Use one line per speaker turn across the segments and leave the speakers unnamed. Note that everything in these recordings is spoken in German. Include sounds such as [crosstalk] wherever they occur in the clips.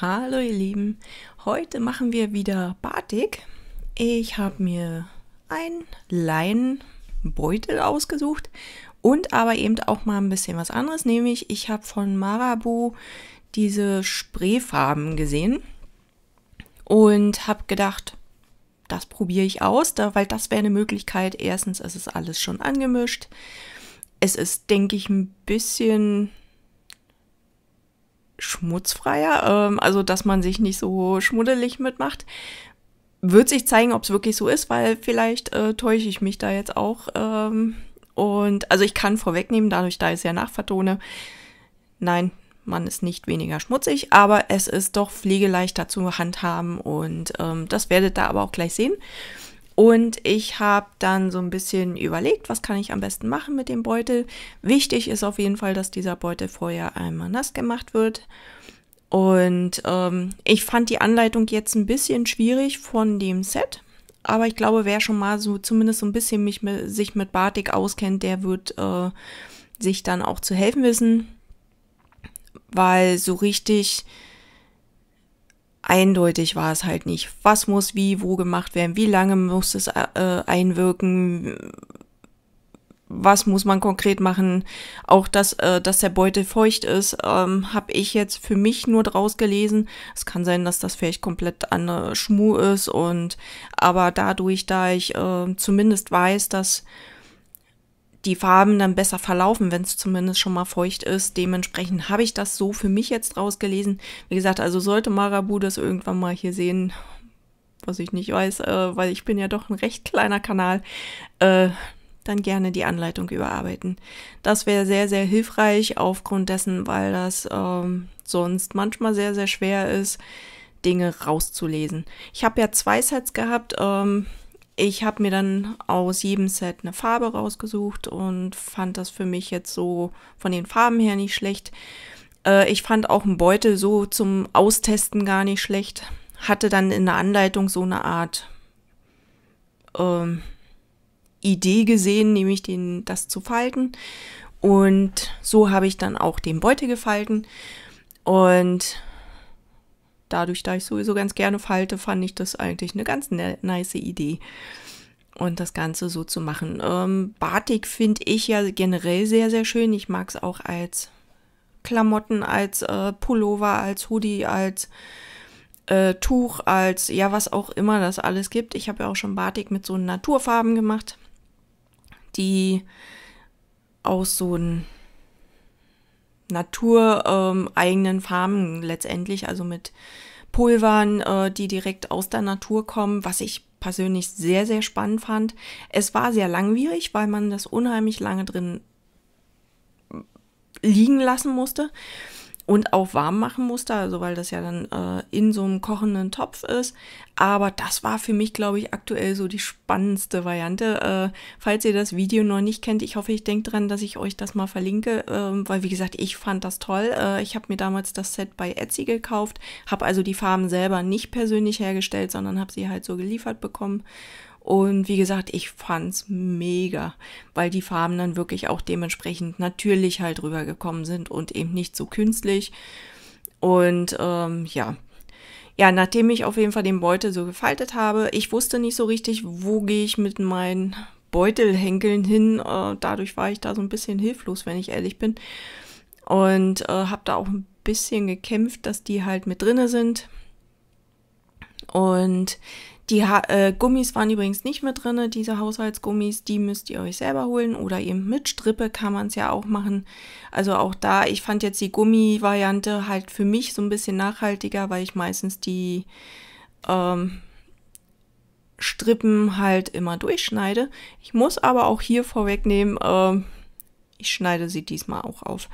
Hallo ihr Lieben, heute machen wir wieder Batik. Ich habe mir einen Leinbeutel ausgesucht und aber eben auch mal ein bisschen was anderes, nämlich ich habe von Marabu diese Sprayfarben gesehen und habe gedacht, das probiere ich aus, da, weil das wäre eine Möglichkeit. Erstens ist es alles schon angemischt. Es ist, denke ich, ein bisschen schmutzfreier, ähm, also dass man sich nicht so schmuddelig mitmacht. Wird sich zeigen, ob es wirklich so ist, weil vielleicht äh, täusche ich mich da jetzt auch. Ähm, und also ich kann vorwegnehmen, dadurch, da ich sehr nachvertone, nein, man ist nicht weniger schmutzig, aber es ist doch pflegeleichter zu handhaben und ähm, das werdet ihr aber auch gleich sehen. Und ich habe dann so ein bisschen überlegt, was kann ich am besten machen mit dem Beutel. Wichtig ist auf jeden Fall, dass dieser Beutel vorher einmal nass gemacht wird. Und ähm, ich fand die Anleitung jetzt ein bisschen schwierig von dem Set. Aber ich glaube, wer schon mal so zumindest so ein bisschen mich, sich mit Batik auskennt, der wird äh, sich dann auch zu helfen wissen. Weil so richtig eindeutig war es halt nicht. Was muss wie, wo gemacht werden, wie lange muss es äh, einwirken, was muss man konkret machen. Auch dass, äh, dass der Beutel feucht ist, ähm, habe ich jetzt für mich nur draus gelesen. Es kann sein, dass das vielleicht komplett andere Schmu ist und aber dadurch, da ich äh, zumindest weiß, dass die Farben dann besser verlaufen, wenn es zumindest schon mal feucht ist. Dementsprechend habe ich das so für mich jetzt rausgelesen. Wie gesagt, also sollte Marabu das irgendwann mal hier sehen, was ich nicht weiß, äh, weil ich bin ja doch ein recht kleiner Kanal, äh, dann gerne die Anleitung überarbeiten. Das wäre sehr, sehr hilfreich aufgrund dessen, weil das ähm, sonst manchmal sehr, sehr schwer ist, Dinge rauszulesen. Ich habe ja zwei Sets gehabt. Ähm, ich habe mir dann aus jedem Set eine Farbe rausgesucht und fand das für mich jetzt so von den Farben her nicht schlecht. Äh, ich fand auch einen Beutel so zum Austesten gar nicht schlecht. Hatte dann in der Anleitung so eine Art ähm, Idee gesehen, nämlich den, das zu falten. Und so habe ich dann auch den Beutel gefalten. Und dadurch, da ich sowieso ganz gerne falte, fand ich das eigentlich eine ganz ne, nice Idee. Und das Ganze so zu machen. Ähm, Batik finde ich ja generell sehr, sehr schön. Ich mag es auch als Klamotten, als äh, Pullover, als Hoodie, als äh, Tuch, als ja, was auch immer das alles gibt. Ich habe ja auch schon Batik mit so Naturfarben gemacht, die aus so einem natureigenen Farmen letztendlich, also mit Pulvern, äh, die direkt aus der Natur kommen, was ich persönlich sehr, sehr spannend fand. Es war sehr langwierig, weil man das unheimlich lange drin liegen lassen musste und auch warm machen musste, also weil das ja dann äh, in so einem kochenden Topf ist. Aber das war für mich, glaube ich, aktuell so die spannendste Variante. Äh, falls ihr das Video noch nicht kennt, ich hoffe, ich denke dran, dass ich euch das mal verlinke, äh, weil wie gesagt, ich fand das toll. Äh, ich habe mir damals das Set bei Etsy gekauft, habe also die Farben selber nicht persönlich hergestellt, sondern habe sie halt so geliefert bekommen und wie gesagt, ich fand's mega, weil die Farben dann wirklich auch dementsprechend natürlich halt rübergekommen sind und eben nicht so künstlich. Und ähm, ja, ja, nachdem ich auf jeden Fall den Beutel so gefaltet habe, ich wusste nicht so richtig, wo gehe ich mit meinen Beutelhenkeln hin. Äh, dadurch war ich da so ein bisschen hilflos, wenn ich ehrlich bin. Und äh, habe da auch ein bisschen gekämpft, dass die halt mit drinne sind. Und die ha äh, Gummis waren übrigens nicht mit drin, diese Haushaltsgummis, die müsst ihr euch selber holen oder eben mit Strippe kann man es ja auch machen. Also auch da, ich fand jetzt die Gummivariante halt für mich so ein bisschen nachhaltiger, weil ich meistens die ähm, Strippen halt immer durchschneide. Ich muss aber auch hier vorwegnehmen, ähm, ich schneide sie diesmal auch auf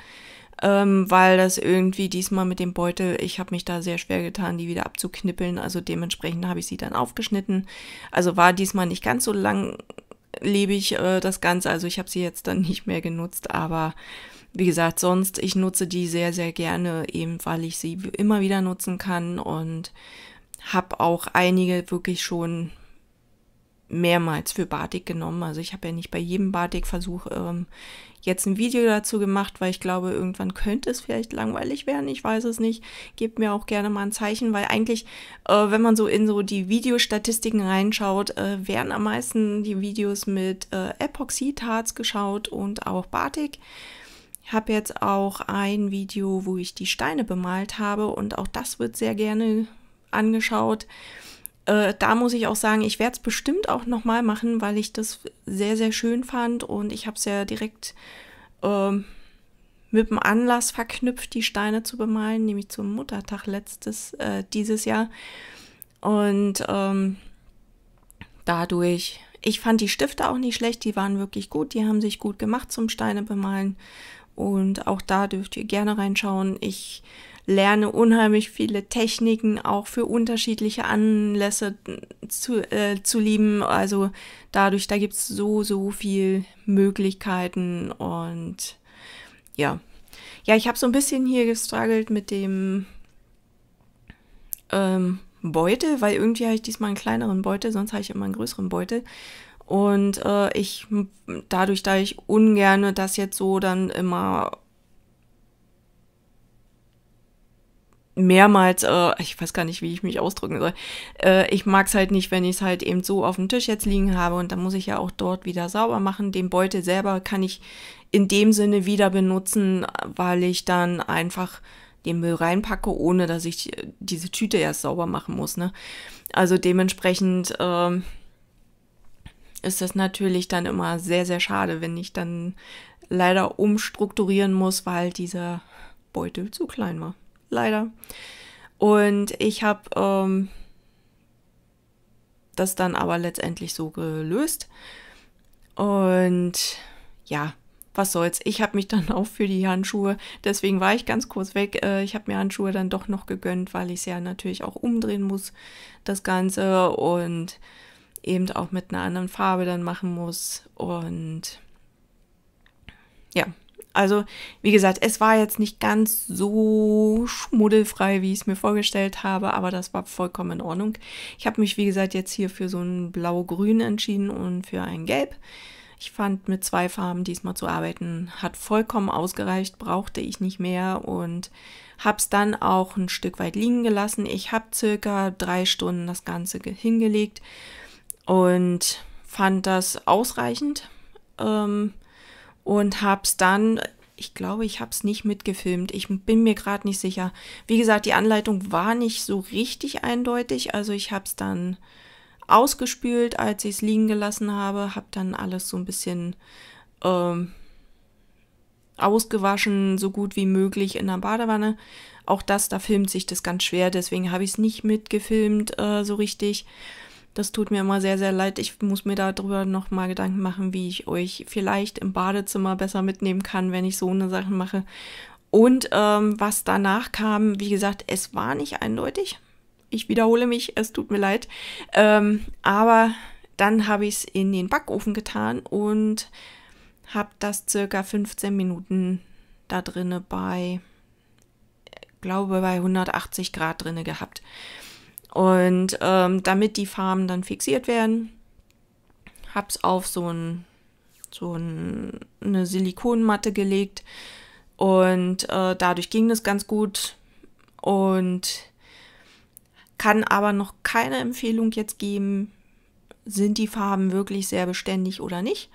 ähm, weil das irgendwie diesmal mit dem Beutel, ich habe mich da sehr schwer getan, die wieder abzuknippeln. Also dementsprechend habe ich sie dann aufgeschnitten. Also war diesmal nicht ganz so langlebig äh, das Ganze. Also ich habe sie jetzt dann nicht mehr genutzt, aber wie gesagt, sonst, ich nutze die sehr, sehr gerne, eben weil ich sie immer wieder nutzen kann und habe auch einige wirklich schon mehrmals für Batik genommen. Also ich habe ja nicht bei jedem Batik-Versuch ähm, jetzt ein Video dazu gemacht, weil ich glaube, irgendwann könnte es vielleicht langweilig werden. Ich weiß es nicht. Gebt mir auch gerne mal ein Zeichen, weil eigentlich, äh, wenn man so in so die Videostatistiken reinschaut, äh, werden am meisten die Videos mit äh, Epoxidharz geschaut und auch Batik. Ich habe jetzt auch ein Video, wo ich die Steine bemalt habe und auch das wird sehr gerne angeschaut äh, da muss ich auch sagen, ich werde es bestimmt auch nochmal machen, weil ich das sehr, sehr schön fand und ich habe es ja direkt ähm, mit dem Anlass verknüpft, die Steine zu bemalen, nämlich zum Muttertag letztes, äh, dieses Jahr. Und ähm, dadurch, ich fand die Stifte auch nicht schlecht, die waren wirklich gut, die haben sich gut gemacht zum Steine bemalen und auch da dürft ihr gerne reinschauen. Ich lerne unheimlich viele Techniken auch für unterschiedliche Anlässe zu, äh, zu lieben. Also dadurch, da es so, so viel Möglichkeiten und ja. Ja, ich habe so ein bisschen hier gestruggelt mit dem ähm, Beutel, weil irgendwie habe ich diesmal einen kleineren Beutel, sonst habe ich immer einen größeren Beutel. Und äh, ich, dadurch, da ich ungerne das jetzt so dann immer mehrmals, äh, ich weiß gar nicht, wie ich mich ausdrücken soll, äh, ich mag es halt nicht, wenn ich es halt eben so auf dem Tisch jetzt liegen habe und dann muss ich ja auch dort wieder sauber machen. Den Beutel selber kann ich in dem Sinne wieder benutzen, weil ich dann einfach den Müll reinpacke, ohne dass ich äh, diese Tüte erst sauber machen muss. Ne? Also dementsprechend... Äh, ist das natürlich dann immer sehr, sehr schade, wenn ich dann leider umstrukturieren muss, weil dieser Beutel zu klein war. Leider. Und ich habe ähm, das dann aber letztendlich so gelöst. Und ja, was soll's. Ich habe mich dann [laughs] auch für die Handschuhe, deswegen war ich ganz kurz weg. Äh, ich habe mir Handschuhe dann doch noch gegönnt, weil ich es ja natürlich auch umdrehen muss, das Ganze. Und eben auch mit einer anderen Farbe dann machen muss. Und ja, also wie gesagt, es war jetzt nicht ganz so schmuddelfrei, wie ich es mir vorgestellt habe, aber das war vollkommen in Ordnung. Ich habe mich, wie gesagt, jetzt hier für so ein blau-grün entschieden und für ein gelb. Ich fand, mit zwei Farben diesmal zu arbeiten, hat vollkommen ausgereicht, brauchte ich nicht mehr und habe es dann auch ein Stück weit liegen gelassen. Ich habe circa drei Stunden das Ganze hingelegt und fand das ausreichend ähm, und hab's dann, ich glaube, ich hab's nicht mitgefilmt. Ich bin mir gerade nicht sicher. Wie gesagt, die Anleitung war nicht so richtig eindeutig, also ich hab's dann ausgespült, als ich es liegen gelassen habe, habe dann alles so ein bisschen ähm, ausgewaschen, so gut wie möglich in der Badewanne. Auch das, da filmt sich das ganz schwer, deswegen habe ich es nicht mitgefilmt äh, so richtig. Das tut mir immer sehr, sehr leid. Ich muss mir darüber nochmal Gedanken machen, wie ich euch vielleicht im Badezimmer besser mitnehmen kann, wenn ich so eine Sache mache. Und ähm, was danach kam, wie gesagt, es war nicht eindeutig. Ich wiederhole mich, es tut mir leid. Ähm, aber dann habe ich es in den Backofen getan und habe das circa 15 Minuten da drinne bei, äh, glaube bei 180 Grad drinne gehabt. Und ähm, damit die Farben dann fixiert werden, hab's auf so, ein, so ein, eine Silikonmatte gelegt und äh, dadurch ging das ganz gut und kann aber noch keine Empfehlung jetzt geben, sind die Farben wirklich sehr beständig oder nicht.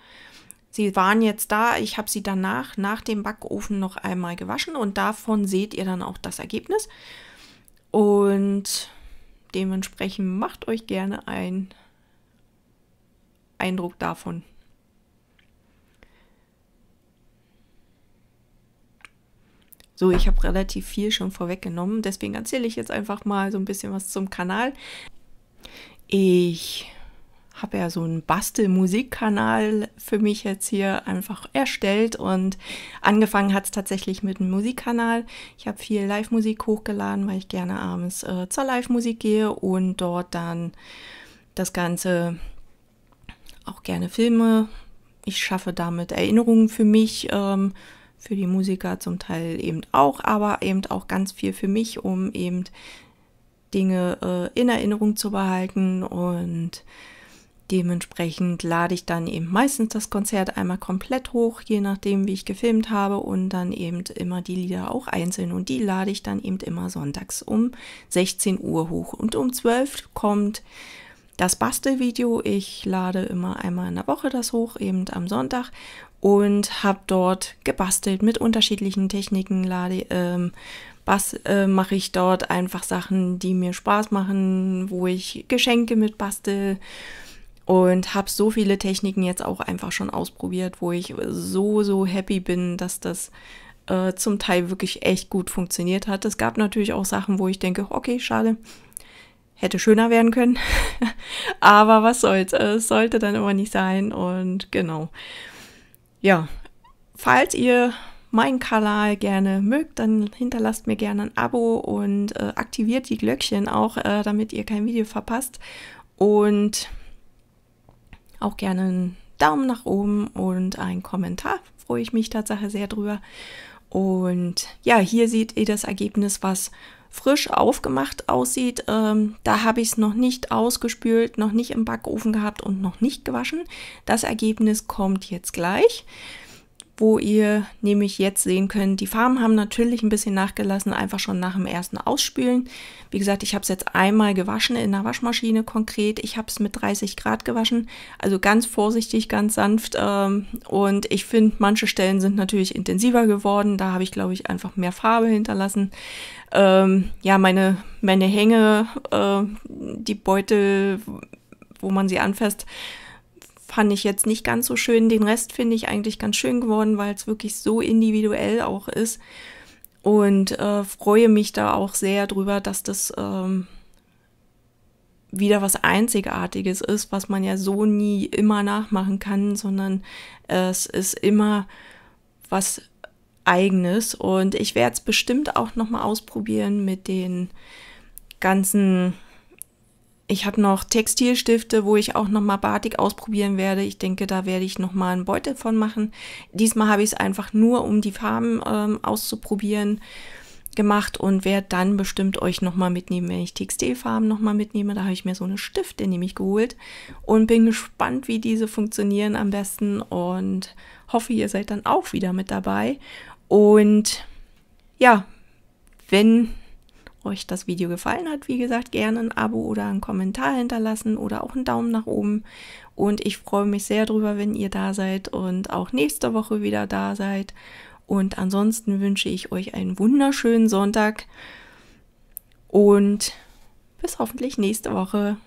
Sie waren jetzt da, ich habe sie danach, nach dem Backofen noch einmal gewaschen und davon seht ihr dann auch das Ergebnis. Und Dementsprechend macht euch gerne einen Eindruck davon. So, ich habe relativ viel schon vorweggenommen, deswegen erzähle ich jetzt einfach mal so ein bisschen was zum Kanal. Ich habe ja so einen Bastel-Musikkanal für mich jetzt hier einfach erstellt und angefangen hat es tatsächlich mit einem Musikkanal. Ich habe viel Live-Musik hochgeladen, weil ich gerne abends äh, zur Live-Musik gehe und dort dann das Ganze auch gerne filme. Ich schaffe damit Erinnerungen für mich, ähm, für die Musiker zum Teil eben auch, aber eben auch ganz viel für mich, um eben Dinge äh, in Erinnerung zu behalten und Dementsprechend lade ich dann eben meistens das Konzert einmal komplett hoch, je nachdem, wie ich gefilmt habe, und dann eben immer die Lieder auch einzeln. Und die lade ich dann eben immer sonntags um 16 Uhr hoch. Und um 12 Uhr kommt das Bastelvideo. Ich lade immer einmal in der Woche das hoch, eben am Sonntag. Und habe dort gebastelt mit unterschiedlichen Techniken, lade ähm, was äh, mache ich dort? Einfach Sachen, die mir Spaß machen, wo ich Geschenke mit bastel und habe so viele Techniken jetzt auch einfach schon ausprobiert, wo ich so, so happy bin, dass das äh, zum Teil wirklich echt gut funktioniert hat. Es gab natürlich auch Sachen, wo ich denke, okay, schade, hätte schöner werden können. [laughs] Aber was soll's, es sollte dann immer nicht sein. Und genau. Ja, falls ihr meinen Kanal gerne mögt, dann hinterlasst mir gerne ein Abo und äh, aktiviert die Glöckchen auch, äh, damit ihr kein Video verpasst. Und auch gerne einen Daumen nach oben und einen Kommentar. Freue ich mich tatsächlich sehr drüber. Und ja, hier seht ihr das Ergebnis, was frisch aufgemacht aussieht. Ähm, da habe ich es noch nicht ausgespült, noch nicht im Backofen gehabt und noch nicht gewaschen. Das Ergebnis kommt jetzt gleich wo ihr nämlich jetzt sehen könnt, die Farben haben natürlich ein bisschen nachgelassen, einfach schon nach dem ersten Ausspülen. Wie gesagt, ich habe es jetzt einmal gewaschen in der Waschmaschine konkret. Ich habe es mit 30 Grad gewaschen, also ganz vorsichtig, ganz sanft. Ähm, und ich finde, manche Stellen sind natürlich intensiver geworden. Da habe ich, glaube ich, einfach mehr Farbe hinterlassen. Ähm, ja, meine, meine Hänge, äh, die Beutel, wo man sie anfasst, fand ich jetzt nicht ganz so schön. Den Rest finde ich eigentlich ganz schön geworden, weil es wirklich so individuell auch ist. Und äh, freue mich da auch sehr drüber, dass das ähm, wieder was Einzigartiges ist, was man ja so nie immer nachmachen kann, sondern äh, es ist immer was eigenes. Und ich werde es bestimmt auch nochmal ausprobieren mit den ganzen ich habe noch Textilstifte, wo ich auch nochmal Batik ausprobieren werde. Ich denke, da werde ich nochmal einen Beutel von machen. Diesmal habe ich es einfach nur, um die Farben ähm, auszuprobieren gemacht und werde dann bestimmt euch nochmal mitnehmen, wenn ich Textilfarben nochmal mitnehme. Da habe ich mir so eine Stifte nämlich geholt und bin gespannt, wie diese funktionieren am besten und hoffe, ihr seid dann auch wieder mit dabei. Und ja, wenn euch das Video gefallen hat, wie gesagt, gerne ein Abo oder einen Kommentar hinterlassen oder auch einen Daumen nach oben. Und ich freue mich sehr drüber, wenn ihr da seid und auch nächste Woche wieder da seid. Und ansonsten wünsche ich euch einen wunderschönen Sonntag und bis hoffentlich nächste Woche.